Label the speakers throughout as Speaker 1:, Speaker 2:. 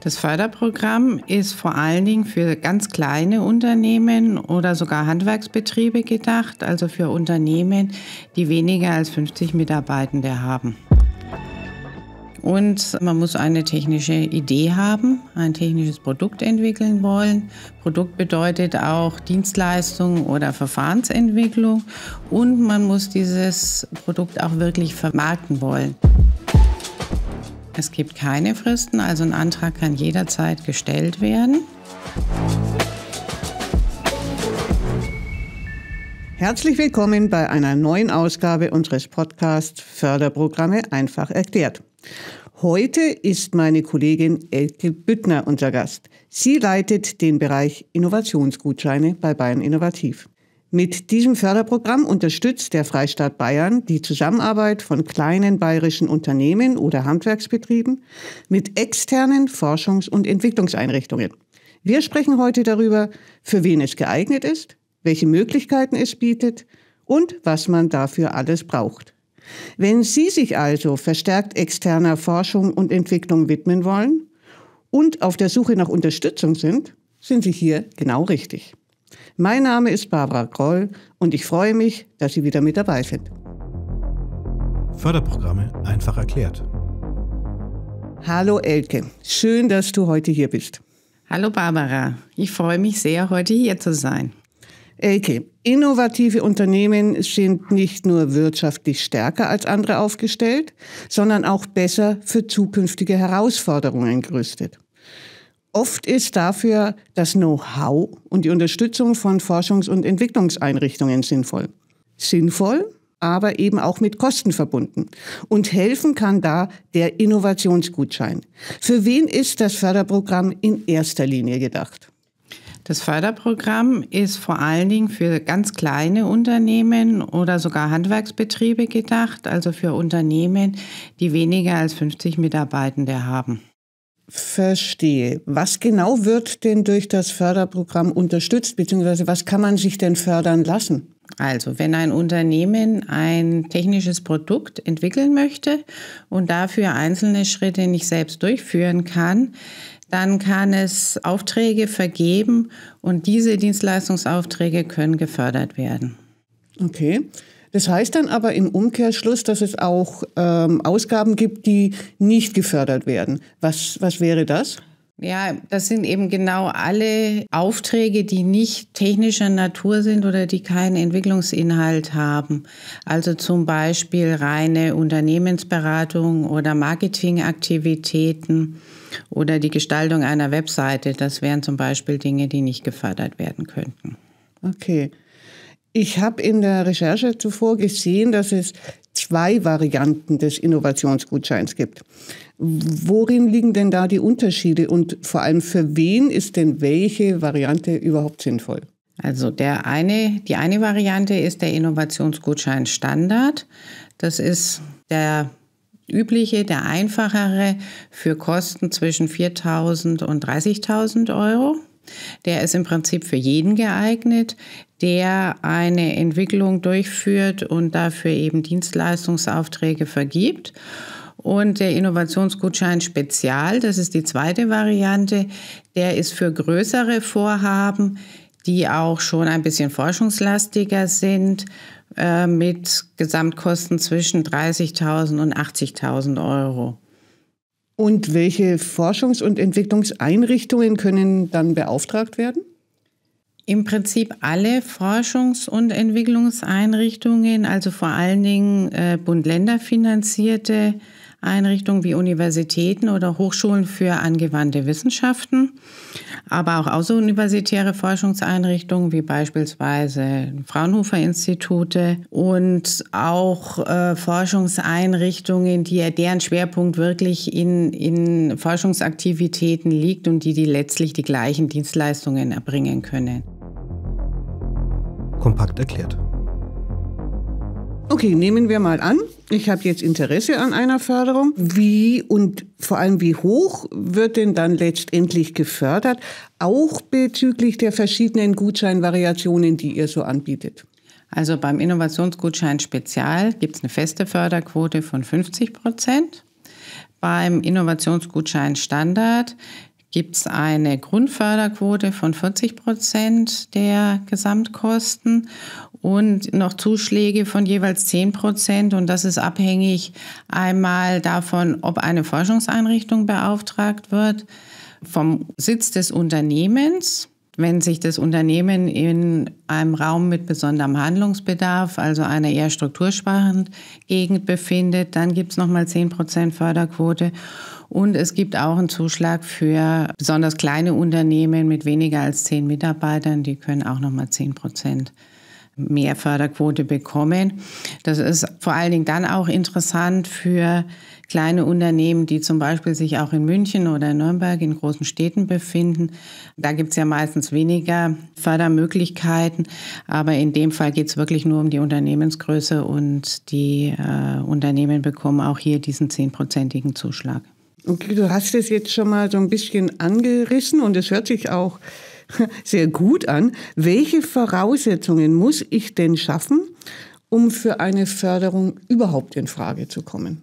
Speaker 1: Das Förderprogramm ist vor allen Dingen für ganz kleine Unternehmen oder sogar Handwerksbetriebe gedacht, also für Unternehmen, die weniger als 50 Mitarbeitende haben. Und man muss eine technische Idee haben, ein technisches Produkt entwickeln wollen. Produkt bedeutet auch Dienstleistung oder Verfahrensentwicklung. Und man muss dieses Produkt auch wirklich vermarkten wollen. Es gibt keine Fristen, also ein Antrag kann jederzeit gestellt werden.
Speaker 2: Herzlich willkommen bei einer neuen Ausgabe unseres Podcasts Förderprogramme einfach erklärt. Heute ist meine Kollegin Elke Büttner unser Gast. Sie leitet den Bereich Innovationsgutscheine bei Bayern Innovativ. Mit diesem Förderprogramm unterstützt der Freistaat Bayern die Zusammenarbeit von kleinen bayerischen Unternehmen oder Handwerksbetrieben mit externen Forschungs- und Entwicklungseinrichtungen. Wir sprechen heute darüber, für wen es geeignet ist, welche Möglichkeiten es bietet und was man dafür alles braucht. Wenn Sie sich also verstärkt externer Forschung und Entwicklung widmen wollen und auf der Suche nach Unterstützung sind, sind Sie hier genau richtig. Mein Name ist Barbara Groll und ich freue mich, dass Sie wieder mit dabei sind. Förderprogramme einfach erklärt. Hallo Elke, schön, dass du heute hier bist. Hallo Barbara, ich freue mich sehr, heute hier zu sein. Elke, innovative Unternehmen sind nicht nur wirtschaftlich stärker als andere aufgestellt, sondern auch besser für zukünftige Herausforderungen gerüstet. Oft ist dafür das Know-how und die Unterstützung von Forschungs- und Entwicklungseinrichtungen sinnvoll. Sinnvoll, aber eben auch mit Kosten verbunden. Und helfen kann da der Innovationsgutschein. Für wen ist das Förderprogramm in erster Linie gedacht?
Speaker 1: Das Förderprogramm ist vor allen Dingen für ganz kleine Unternehmen oder sogar Handwerksbetriebe gedacht, also für Unternehmen, die weniger als 50 Mitarbeitende haben
Speaker 2: verstehe. Was genau wird denn durch das Förderprogramm unterstützt,
Speaker 1: beziehungsweise was kann man sich denn fördern lassen? Also, wenn ein Unternehmen ein technisches Produkt entwickeln möchte und dafür einzelne Schritte nicht selbst durchführen kann, dann kann es Aufträge vergeben und diese Dienstleistungsaufträge können gefördert werden. Okay. Das heißt dann aber im
Speaker 2: Umkehrschluss, dass es auch ähm, Ausgaben gibt, die nicht gefördert werden.
Speaker 1: Was, was wäre das? Ja, das sind eben genau alle Aufträge, die nicht technischer Natur sind oder die keinen Entwicklungsinhalt haben. Also zum Beispiel reine Unternehmensberatung oder Marketingaktivitäten oder die Gestaltung einer Webseite. Das wären zum Beispiel Dinge, die nicht gefördert werden könnten.
Speaker 2: Okay. Ich habe in der Recherche zuvor gesehen, dass es zwei Varianten des Innovationsgutscheins gibt. Worin liegen denn da die Unterschiede und vor allem für wen ist denn welche Variante überhaupt sinnvoll?
Speaker 1: Also der eine, die eine Variante ist der Innovationsgutschein Standard. Das ist der übliche, der einfachere für Kosten zwischen 4.000 und 30.000 Euro. Der ist im Prinzip für jeden geeignet, der eine Entwicklung durchführt und dafür eben Dienstleistungsaufträge vergibt. Und der Innovationsgutschein Spezial, das ist die zweite Variante, der ist für größere Vorhaben, die auch schon ein bisschen forschungslastiger sind, äh, mit Gesamtkosten zwischen 30.000 und 80.000 Euro. Und welche
Speaker 2: Forschungs- und Entwicklungseinrichtungen können dann beauftragt werden?
Speaker 1: Im Prinzip alle Forschungs- und Entwicklungseinrichtungen, also vor allen Dingen äh, Bund-Länder-finanzierte Einrichtungen wie Universitäten oder Hochschulen für angewandte Wissenschaften, aber auch außeruniversitäre Forschungseinrichtungen wie beispielsweise Fraunhofer Institute und auch äh, Forschungseinrichtungen, die, deren Schwerpunkt wirklich in, in Forschungsaktivitäten liegt und die, die letztlich die gleichen Dienstleistungen erbringen können.
Speaker 2: Kompakt erklärt.
Speaker 1: Okay, nehmen
Speaker 2: wir mal an, ich habe jetzt Interesse an einer Förderung. Wie und vor allem wie hoch wird denn dann letztendlich gefördert, auch bezüglich der verschiedenen
Speaker 1: Gutscheinvariationen, die ihr so anbietet? Also beim Innovationsgutschein Spezial gibt es eine feste Förderquote von 50 Prozent. Beim Innovationsgutschein Standard gibt es eine Grundförderquote von 40 Prozent der Gesamtkosten und noch Zuschläge von jeweils 10 Prozent. Und das ist abhängig einmal davon, ob eine Forschungseinrichtung beauftragt wird, vom Sitz des Unternehmens wenn sich das Unternehmen in einem Raum mit besonderem Handlungsbedarf, also einer eher strukturschwachen Gegend befindet, dann gibt es nochmal 10% Förderquote. Und es gibt auch einen Zuschlag für besonders kleine Unternehmen mit weniger als 10 Mitarbeitern. Die können auch nochmal 10% mehr Förderquote bekommen. Das ist vor allen Dingen dann auch interessant für kleine Unternehmen, die zum Beispiel sich auch in München oder in Nürnberg in großen Städten befinden. Da gibt es ja meistens weniger Fördermöglichkeiten, aber in dem Fall geht es wirklich nur um die Unternehmensgröße und die äh, Unternehmen bekommen auch hier diesen zehnprozentigen Zuschlag. Okay, du hast es jetzt
Speaker 2: schon mal so ein bisschen angerissen und es hört sich auch sehr gut an. Welche Voraussetzungen muss ich denn schaffen, um für eine Förderung
Speaker 1: überhaupt in Frage zu kommen?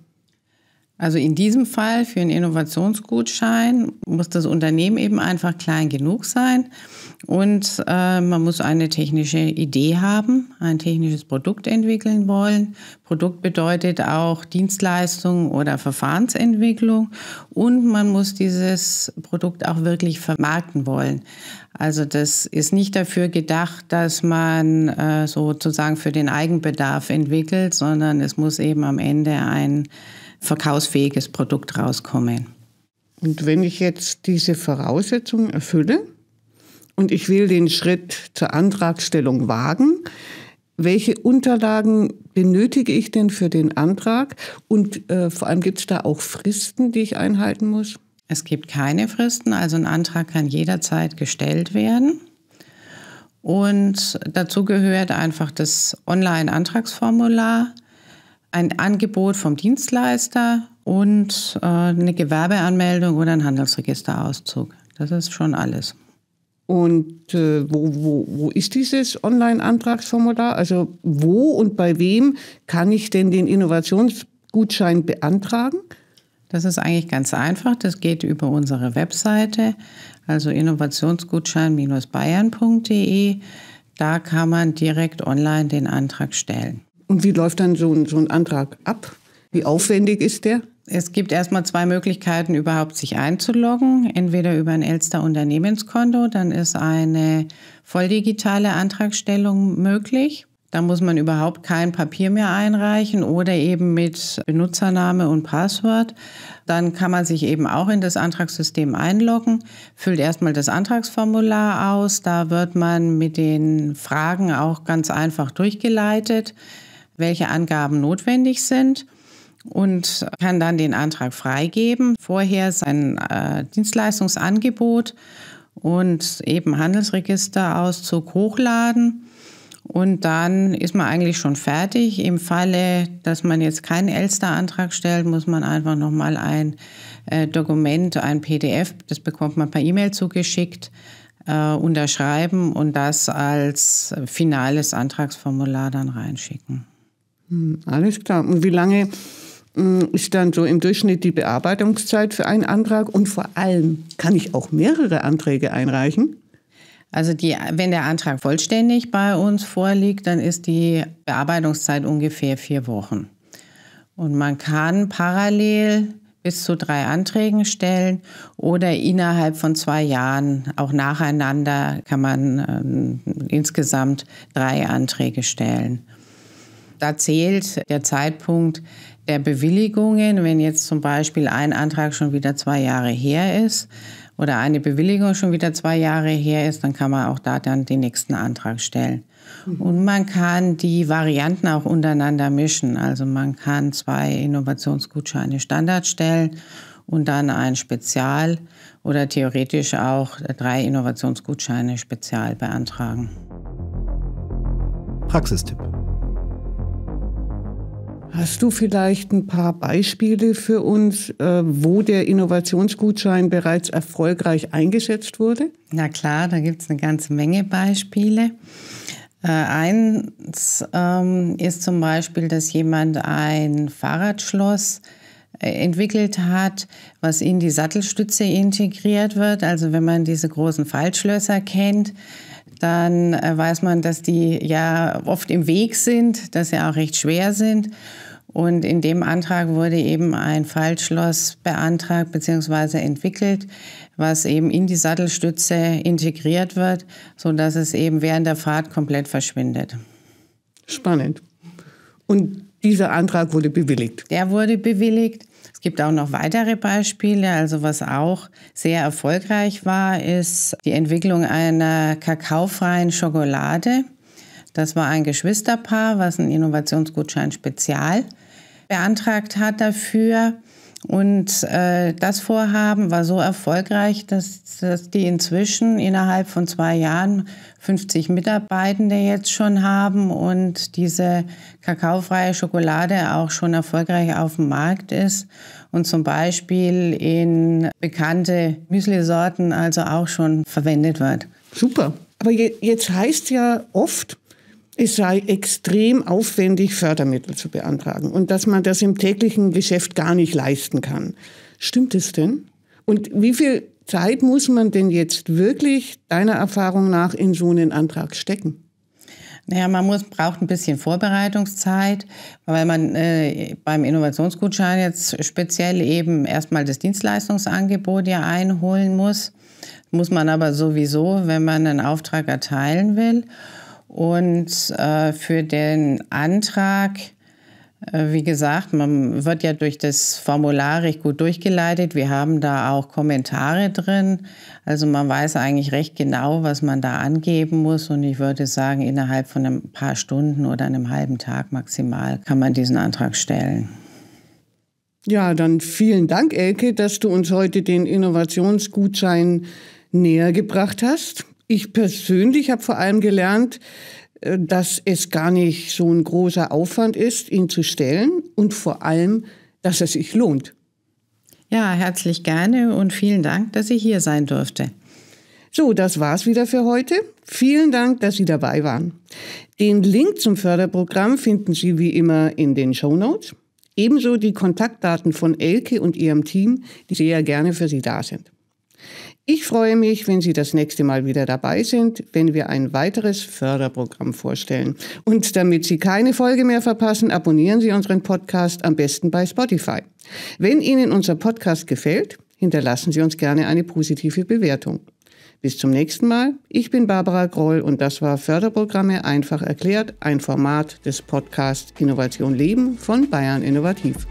Speaker 1: Also in diesem Fall für einen Innovationsgutschein muss das Unternehmen eben einfach klein genug sein und äh, man muss eine technische Idee haben, ein technisches Produkt entwickeln wollen. Produkt bedeutet auch Dienstleistung oder Verfahrensentwicklung und man muss dieses Produkt auch wirklich vermarkten wollen. Also das ist nicht dafür gedacht, dass man äh, sozusagen für den Eigenbedarf entwickelt, sondern es muss eben am Ende ein verkaufsfähiges Produkt rauskommen. Und wenn ich jetzt diese Voraussetzungen erfülle und ich will den Schritt
Speaker 2: zur Antragstellung wagen, welche Unterlagen benötige ich denn
Speaker 1: für den Antrag? Und äh, vor allem gibt es da auch Fristen, die ich einhalten muss? Es gibt keine Fristen, also ein Antrag kann jederzeit gestellt werden. Und dazu gehört einfach das Online-Antragsformular, ein Angebot vom Dienstleister und äh, eine Gewerbeanmeldung oder ein Handelsregisterauszug. Das ist schon alles. Und äh, wo, wo,
Speaker 2: wo ist dieses Online-Antragsformular? Also wo und bei wem kann ich denn
Speaker 1: den Innovationsgutschein beantragen? Das ist eigentlich ganz einfach. Das geht über unsere Webseite, also innovationsgutschein-bayern.de. Da kann man direkt online den Antrag stellen. Und wie läuft dann so ein, so ein Antrag ab? Wie aufwendig ist der? Es gibt erstmal zwei Möglichkeiten, überhaupt sich einzuloggen. Entweder über ein Elster Unternehmenskonto, dann ist eine volldigitale Antragstellung möglich. Da muss man überhaupt kein Papier mehr einreichen oder eben mit Benutzername und Passwort. Dann kann man sich eben auch in das Antragssystem einloggen, füllt erstmal das Antragsformular aus. Da wird man mit den Fragen auch ganz einfach durchgeleitet welche Angaben notwendig sind und kann dann den Antrag freigeben. Vorher sein äh, Dienstleistungsangebot und eben Handelsregisterauszug hochladen. Und dann ist man eigentlich schon fertig. Im Falle, dass man jetzt keinen Elster-Antrag stellt, muss man einfach nochmal ein äh, Dokument, ein PDF, das bekommt man per E-Mail zugeschickt, äh, unterschreiben und das als finales Antragsformular dann reinschicken. Hm, alles
Speaker 2: klar. Und wie lange hm, ist dann so im Durchschnitt die Bearbeitungszeit für einen Antrag? Und
Speaker 1: vor allem, kann ich auch mehrere Anträge einreichen? Also die, wenn der Antrag vollständig bei uns vorliegt, dann ist die Bearbeitungszeit ungefähr vier Wochen. Und man kann parallel bis zu drei Anträgen stellen oder innerhalb von zwei Jahren auch nacheinander kann man äh, insgesamt drei Anträge stellen. Da zählt der Zeitpunkt der Bewilligungen, wenn jetzt zum Beispiel ein Antrag schon wieder zwei Jahre her ist oder eine Bewilligung schon wieder zwei Jahre her ist, dann kann man auch da dann den nächsten Antrag stellen. Mhm. Und man kann die Varianten auch untereinander mischen. Also man kann zwei Innovationsgutscheine Standard stellen und dann ein Spezial oder theoretisch auch drei Innovationsgutscheine Spezial beantragen. Praxistipp.
Speaker 2: Hast du vielleicht ein paar Beispiele für uns, äh, wo der Innovationsgutschein
Speaker 1: bereits erfolgreich eingesetzt wurde? Na klar, da gibt es eine ganze Menge Beispiele. Äh, eins ähm, ist zum Beispiel, dass jemand ein Fahrradschloss äh, entwickelt hat, was in die Sattelstütze integriert wird. Also wenn man diese großen Faltschlösser kennt, dann weiß man, dass die ja oft im Weg sind, dass sie auch recht schwer sind. Und in dem Antrag wurde eben ein Fallschloss beantragt bzw. entwickelt, was eben in die Sattelstütze integriert wird, sodass es eben während der Fahrt komplett verschwindet. Spannend. Und dieser Antrag wurde bewilligt? Der wurde bewilligt. Es gibt auch noch weitere Beispiele. Also was auch sehr erfolgreich war, ist die Entwicklung einer kakaofreien Schokolade. Das war ein Geschwisterpaar, was einen Innovationsgutschein Spezial beantragt hat dafür. Und äh, das Vorhaben war so erfolgreich, dass, dass die inzwischen innerhalb von zwei Jahren 50 Mitarbeitende jetzt schon haben und diese kakaofreie Schokolade auch schon erfolgreich auf dem Markt ist und zum Beispiel in bekannte Müsli-Sorten also auch schon verwendet wird. Super. Aber jetzt
Speaker 2: heißt ja oft, es sei extrem aufwendig, Fördermittel zu beantragen und dass man das im täglichen Geschäft gar nicht leisten kann. Stimmt es denn? Und wie viel Zeit muss man denn jetzt wirklich deiner Erfahrung nach in so einen Antrag
Speaker 1: stecken? Naja, man muss, braucht ein bisschen Vorbereitungszeit, weil man äh, beim Innovationsgutschein jetzt speziell eben erstmal das Dienstleistungsangebot ja einholen muss. Muss man aber sowieso, wenn man einen Auftrag erteilen will. Und äh, für den Antrag, äh, wie gesagt, man wird ja durch das Formular recht gut durchgeleitet. Wir haben da auch Kommentare drin. Also man weiß eigentlich recht genau, was man da angeben muss. Und ich würde sagen, innerhalb von ein paar Stunden oder einem halben Tag maximal kann man diesen Antrag stellen.
Speaker 2: Ja, dann vielen Dank, Elke, dass du uns heute den Innovationsgutschein näher gebracht hast. Ich persönlich habe vor allem gelernt, äh, dass es gar nicht so ein großer Aufwand ist, ihn zu stellen und vor allem, dass es sich lohnt. Ja, herzlich gerne und vielen Dank, dass ich hier sein durfte. So, das war's wieder für heute. Vielen Dank, dass Sie dabei waren. Den Link zum Förderprogramm finden Sie wie immer in den Show Notes. Ebenso die Kontaktdaten von Elke und ihrem Team, die sehr gerne für Sie da sind. Ich freue mich, wenn Sie das nächste Mal wieder dabei sind, wenn wir ein weiteres Förderprogramm vorstellen. Und damit Sie keine Folge mehr verpassen, abonnieren Sie unseren Podcast am besten bei Spotify. Wenn Ihnen unser Podcast gefällt, hinterlassen Sie uns gerne eine positive Bewertung. Bis zum nächsten Mal. Ich bin Barbara Groll und das war Förderprogramme einfach erklärt, ein Format des Podcasts Innovation Leben von Bayern Innovativ.